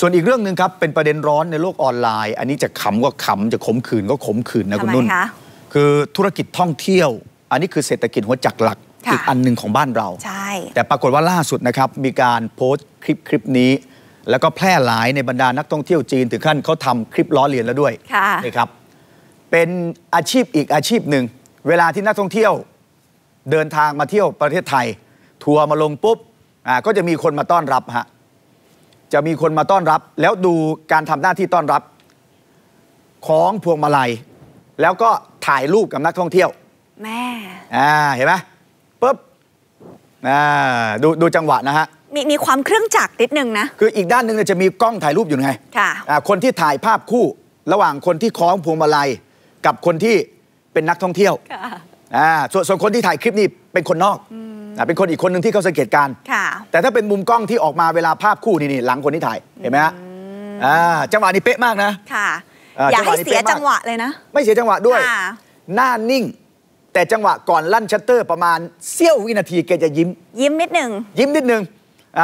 ส่วนอีกเรื่องหนึ่งครับเป็นประเด็นร้อนในโลกออนไลน์ อันนี้จะขำก็ขำจะขมขื่นก็ขมขื่นนะคุณนุ่น คือธุรกิจท่องเที่ยว อันนี้คือเศรษฐกิจหัวจักหลัก อีกอันหนึ่งของบ้านเรา ใช่ แต่ปรากฏว่าล่าสุดนะครับ มีการโพสต์คลิปคลิปนี้ แล้วก็แพร่หลายในบรรดานักท่องเที่ยวจีน ถึงขั้นเขาทำคลิปล้อเลียนแล้วด้วยนี่ครับเป็นอาชีพอีกอาชีพหนึ่งเวลาที่นักท่องเที่ยว เดินทางมาเที่ยวประเทศไทย ทัวร์มาลงปุ๊บก็จะมีคนมาต้อนรับฮะจะมีคนมาต้อนรับแล้วดูการทำหน้าที่ต้อนรับ ของพวงมาลัย แล้วก็ถ่ายรูปกับนักท่องเที่ยวแม่ อ่า เห็นไหมปุ๊บอ่าดูดูจังหวะนะฮะ มีมีความเครื่องจักรนิดนึงนะ คืออีกด้านหนึ่งจะมีกล้องถ่ายรูปอยู่ไงค่ะคนที่ถ่ายภาพคู่ระหว่างคนที่คล้องพวงมาลัย กับคนที่เป็นนักท่องเที่ยวอ่าส่วนส่วนคนที่ถ่ายคลิปนี่เป็นคนนอกอเป็นคนอีกคนหนึ่งที่เขาสังเกตการแต่ถ้าเป็นมุมกล้องที่ออกมาเวลาภาพคู่นี่นี่หลังคนที่ถ่ายเห็นไหมฮะจังหวะนี้เป๊ะมากนะ ค่ะอย่าให้เสียจังหวะเลยนะ ไม่เสียจังหวะด้วย หน้านิ่ง แต่จังหวะก่อนลั่นชัตเตอร์ ประมาณเสี้ยววินาทีแกจะยิ้มยิ้มนิดหนึ่งยิ้มนิดหนึ่ง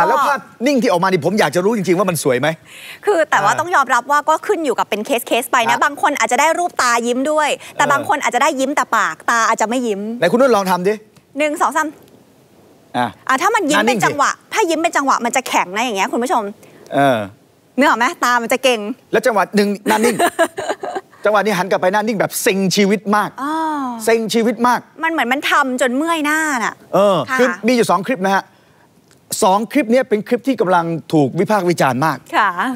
แล้วภาพนิ่งที่ออกมาดิผมอยากจะรู้จริงๆว่ามันสวยไหม คือแต่ว่าต้องยอมรับว่าก็ขึ้นอยู่กับเป็นเคสเคสไปนะ บางคนอาจจะได้รูปตายิ้มด้วย แต่บางคนอาจจะได้ยิ้มแต่ปาก ตาอาจจะไม่ยิ้ม ไหนคุณนุ่นลองทำดิหนึ่งสองสามอ่ะถ้ามันยิ้มเป็นจังหวะ ถ้ายิ้มเป็นจังหวะมันจะแข็งนะอย่างเงี้ยคุณผู้ชม เออเนื้อไหมตา มันจะเก่งแล้วจังหวะหนึ่งนั่นนิ่งจังหวะนี้หันกลับไปหน้านิ่งแบบเซ็งชีวิตมากเซ็งชีวิตมาก มันเหมือนมันทำจนเมื่อยหน้าน่ะ เออคือมีอยู่สองคลิปนะฮะสองคลิปนี้เป็นคลิปที่กำลังถูกวิพากษ์วิจารณ์มาก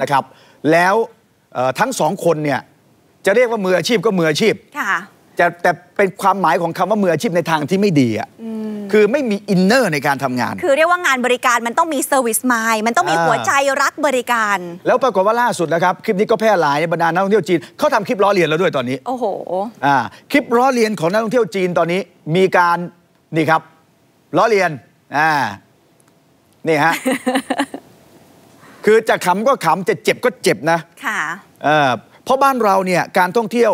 นะครับ แล้วทั้งสองคนเนี่ยจะเรียกว่ามืออาชีพก็มืออาชีพแต่แต่เป็นความหมายของคำว่ามืออาชีพในทางที่ไม่ดีอ่ะคือไม่มีอินเนอร์ในการทำงาน คือเรียกว่างานบริการมันต้องมีเซอร์วิสมาย มันต้องมีหัวใจรักบริการ แล้วปรากฏว่าล่าสุดนะครับ คลิปนี้ก็แพร่หลายบรรดานักท่องเที่ยวจีนเขาทำคลิปล้อเลียนแล้วด้วยตอนนี้ โอ้โหอ่าคลิปล้อเลียนของนักท่องเที่ยวจีนตอนนี้ มีการนี่ครับล้อเลียนอ่านี่ฮะ คือจะขำก็ขำจะเจ็บก็เจ็บนะ ค่ะเออเพราะบ้านเราเนี่ยการท่องเที่ยว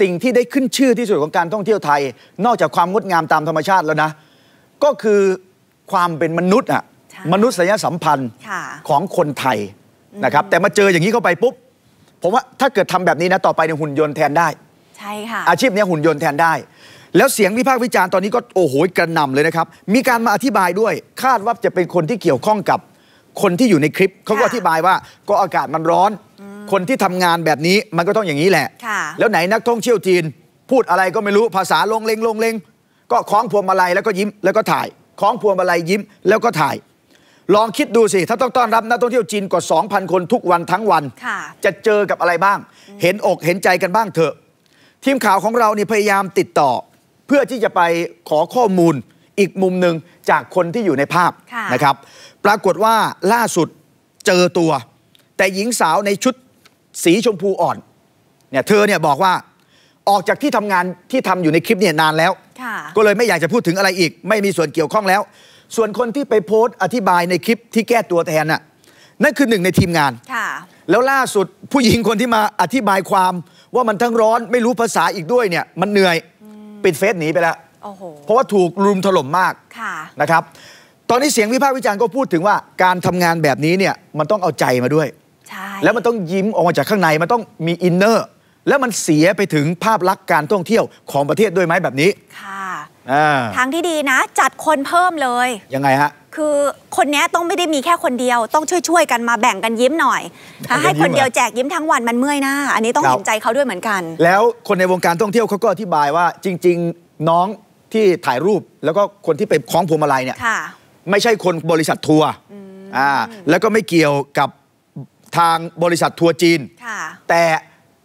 สิ่งที่ได้ขึ้นชื่อที่สุดของการท่องเที่ยวไทย นอกจากความงดงามตามธรรมชาติแล้วนะก็คือความเป็นมนุษย์อะมนุษยสัมพันธ์ของคนไทยนะครับแต่มาเจออย่างนี้เข้าไปปุ๊บ ผมว่าถ้าเกิดทำแบบนี้นะต่อไปในหุ่นยนต์แทนได้ ใช่ค่ะ อาชีพนี้หุ่นยนต์แทนได้ แล้วเสียงวิพากษ์วิจารณ์ตอนนี้ก็ โอ้โหกระหน่ำเลยนะครับ มีการมาอธิบายด้วยคาดว่าจะเป็นคนที่เกี่ยวข้องกับคนที่อยู่ในคลิปเขาก็อธิบายว่าก็อากาศมันร้อน คนที่ทำงานแบบนี้มันก็ต้องอย่างนี้แหละแล้วไหนนักท่องเที่ยวจีน พูดอะไรก็ไม่รู้ภาษาลงเลงลงเลงก็คล้องพวงมาลัยแล้วก็ยิ้มแล้วก็ถ่ายคล้องพวงมาลัยยิ้มแล้วก็ถ่าย ลองคิดดูสิถ้าต้องต้อนรับนักท่องเที่ยวจีนกว่า 2,000 คนทุกวันทั้งวัน จะเจอกับอะไรบ้าง เห็นอกเห็นใจกันบ้างเถอะทีมข่าวของเรานี่พยายามติดต่อ เพื่อที่จะไปขอข้อมูลอีกมุมหนึ่งจากคนที่อยู่ในภาพนะครับ ปรากฏว่าล่าสุดเจอตัว แต่หญิงสาวในชุดสีชมพูอ่อนเนี่ยเธอเนี่ยบอกว่าออกจากที่ทำงานที่ทำอยู่ในคลิปเนี่ยนานแล้ว ก็เลยไม่อยากจะพูดถึงอะไรอีก ไม่มีส่วนเกี่ยวข้องแล้ว ส่วนคนที่ไปโพสต์อธิบายในคลิปที่แก้ตัวแทนน่ะนั่นคือหนึ่งในทีมงาน แล้วล่าสุดผู้หญิงคนที่มาอธิบายความว่ามันทั้งร้อนไม่รู้ภาษาอีกด้วยเนี่ยมันเหนื่อยปิดเฟซหนีไปแล้วเพราะว่าถูกรุมถล่มมากะนะครับตอนนี้เสียงวิพากษ์วิจารณ์ก็พูดถึงว่าการทำงานแบบนี้เนี่ยมันต้องเอาใจมาด้วยแล้วมันต้องยิ้มออกมาจากข้างในมันต้องมีอินเนอร์แล้วมันเสียไปถึงภาพลักษณ์การท่องเที่ยวของประเทศด้วยไหมแบบนี้ ค่ะทางที่ดีนะ จัดคนเพิ่มเลย ยังไงฮะ คือคนนี้ต้องไม่ได้มีแค่คนเดียวต้องช่วยๆกันมาแบ่งกันยิ้มหน่อย ถ้าให้คนเดียวแจกยิ้มทั้งวันมันเมื่อยหน้าอันนี้ต้องเห็นใจเขาด้วยเหมือนกัน แล้วคนในวงการท่องเที่ยวเขาก็อธิบายว่าจริง ๆ น้องที่ถ่ายรูป แล้วก็คนที่ไปคล้องพวงมาลัยเนี่ย ไม่ใช่คนบริษัททัวร์แล้วก็ไม่เกี่ยวกับทางบริษัททัวร์จีนแต่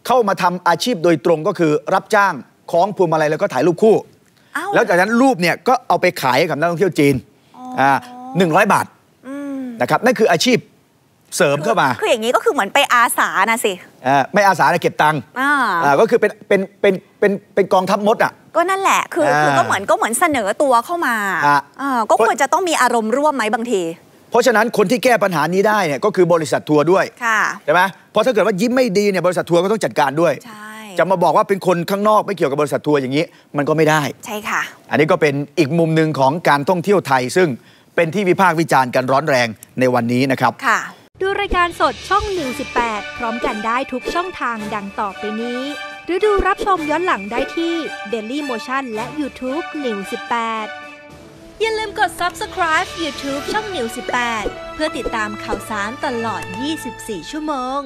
เข้ามาทำอาชีพโดยตรงก็คือรับจ้างคล้องพวงมาลัยแล้วก็ถ่าย รูป คู่ แล้วจากนั้นรูปเนี่ย ก็เอาไปขายกับนักท่องเที่ยวจีนอ่าหนึ่งร้อยบาทนะครับนั่นคืออาชีพเสริมเข้ามา คืออย่างนี้ก็คือเหมือนไปอาสานะสิไม่อาสาเก็บตังค์ก็คือเป็น เป็นเป็นเป็นเป็นกองทัพมดอ่ะก็นั่นแหละคือคือก็เหมือนก็เหมือนเสนอตัวเข้ามาก็ควรจะต้องมีอารมณ์ร่วมไหมบางทีราะฉะนั้น คนที่แก้ปัญหานี้ได้เนี่ยก็คือบริษัททัวร์ด้วยใช่ไหมเพราะถ้าเกิดว่ายิ้มไม่ดีเนี่ยบริษัททัวร์ก็ต้องจัดการด้วยจะมาบอกว่าเป็นคนข้างนอกไม่เกี่ยวกับบริษัททัวร์อย่างนี้มันก็ไม่ได้ ใช่ค่ะ อันนี้ก็เป็นอีกมุมหนึ่งของการท่องเที่ยวไทย ซึ่งเป็นที่วิพากษ์วิจารณ์กันร้อนแรงในวันนี้นะครับค่ะดูรายการสดช่อง118พร้อมกันได้ทุกช่องทางดังต่อไปนี้ หรือดูรับชมย้อนหลังได้ที่ Daily Motion และ YouTube 118อย่าลืมกด subscribe YouTube ช่องนิว18 เพื่อติดตามข่าวสารตลอด 24 ชั่วโมง